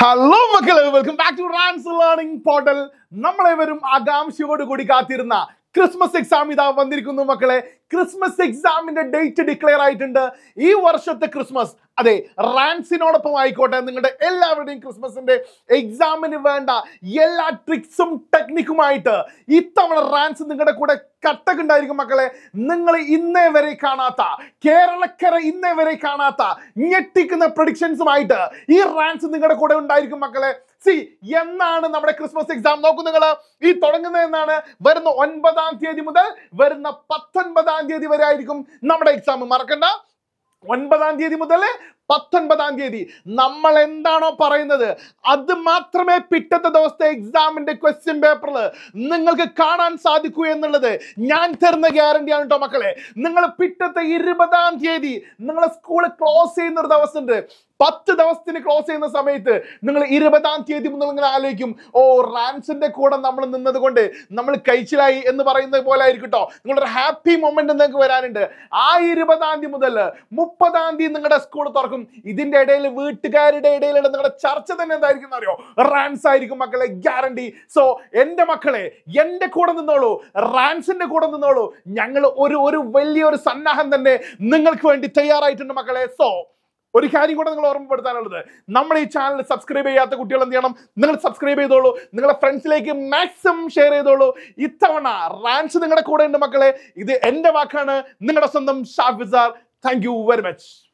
hello മക്കളെ welcome back to Rans learning portal നമ്മളെവരും ആകാംക്ഷയോട് കൂടി കാത്തിരുന്ന ക്രിസ്മസ് എക്സാം ഇതാ വന്നിരിക്കുന്നു മക്കളെ ക്രിസ്മസ് എക്സാമിന്റെ ഡേറ്റ് ഡിക്ലെയർ ആയിട്ടുണ്ട് ഈ വർഷത്തെ ക്രിസ്മസ് അതെ റാൻസിനോടൊപ്പം ആയിക്കോട്ടെ നിങ്ങളുടെ എല്ലാവരുടെയും ക്രിസ്മസിന്റെ എക്സാമിന് വേണ്ട എല്ലാ ട്രിക്സും ടെക്നിക്കുമായിട്ട് ഇത്തവണ റാൻസ് നിങ്ങളുടെ കൂടെ കട്ടക്ക് ഉണ്ടായിരിക്കും മക്കളെ നിങ്ങൾ ഇന്നേ വരെ കാണാത്ത കേരളക്കര ഇന്നേ വരെ കാണാത്ത ഞെട്ടിക്കുന്ന പ്രൊഡിക്ഷൻസുമായിട്ട് ഈ റാൻസ് നിങ്ങളുടെ കൂടെ ഉണ്ടായിരിക്കും മക്കളെ സി എന്നാണ് നമ്മുടെ ക്രിസ്മസ് എക്സാം നോക്കൂ നിങ്ങൾ ഈ തുടങ്ങുന്നത് എന്നാണ് വരുന്ന ഒൻപതാം തീയതി മുതൽ വരുന്ന പത്തൊൻപതാം ഒൻപതാം തീയതി വരെ ആയിരിക്കും നമ്മുടെ എക്സാം മറക്കണ്ട ഒൻപതാം തീയതി മുതൽ പത്തൊൻപതാം തീയതി നമ്മൾ എന്താണോ പറയുന്നത് അത് മാത്രമേ പിറ്റത്തെ ദിവസത്തെ എക്സാമിന്റെ ക്വസ്റ്റ്യൻ പേപ്പറിൽ നിങ്ങൾക്ക് കാണാൻ സാധിക്കൂ എന്നുള്ളത് ഞാൻ തരുന്ന ആണ് കേട്ടോ മക്കളെ നിങ്ങൾ പിറ്റത്തെ ഇരുപതാം തീയതി നിങ്ങളെ സ്കൂൾ ക്ലോസ് ചെയ്യുന്ന ഒരു ദിവസം ഉണ്ട് പത്ത് ദിവസത്തിന് ക്ലോസ് ചെയ്യുന്ന സമയത്ത് നിങ്ങൾ ഇരുപതാം തീയതി മുതൽ നിങ്ങൾ ആലോചിക്കും ഓ റാൻസിന്റെ കൂടെ നമ്മൾ നിന്നത് കൊണ്ട് നമ്മൾ കഴിച്ചിലായി എന്ന് പറയുന്നത് പോലെ ആയിരിക്കും കേട്ടോ നിങ്ങളൊരു ഹാപ്പി മൊമെന്റ് നിങ്ങൾക്ക് വരാനുണ്ട് ആ ഇരുപതാം തീയതി മുതൽ മുപ്പതാം തീയതി നിങ്ങളുടെ സ്കൂൾ തുറക്കും ഉണ്ടാക്കും ഇതിന്റെ ഇടയിൽ വീട്ടുകാരുടെ ഇടയിൽ നിങ്ങളുടെ ചർച്ച തന്നെ എന്തായിരിക്കും അറിയോ റാൻസ് ആയിരിക്കും മക്കളെ ഗ്യാരണ്ടി സോ എന്റെ മക്കളെ എന്റെ കൂടെ നിന്നോളൂ റാൻസിന്റെ കൂടെ നിന്നോളൂ ഞങ്ങൾ ഒരു ഒരു വലിയൊരു സന്നാഹം തന്നെ നിങ്ങൾക്ക് വേണ്ടി തയ്യാറായിട്ടുണ്ട് മക്കളെ സോ ഒരു കാര്യം കൂടെ നിങ്ങൾ ഓർമ്മപ്പെടുത്താനുള്ളത് നമ്മൾ ഈ ചാനൽ സബ്സ്ക്രൈബ് ചെയ്യാത്ത കുട്ടികൾ എന്ത് ചെയ്യണം നിങ്ങൾ സബ്സ്ക്രൈബ് ചെയ്തോളൂ നിങ്ങളുടെ ഫ്രണ്ട്സിലേക്ക് മാക്സിമം ഷെയർ ചെയ്തോളൂ ഇത്തവണ റാൻസ് നിങ്ങളുടെ കൂടെ ഉണ്ട് മക്കളെ ഇത് എന്റെ വാക്കാണ് നിങ്ങളുടെ സ്വന്തം ഷാഫിസാർ താങ്ക് യു വെരി മച്ച്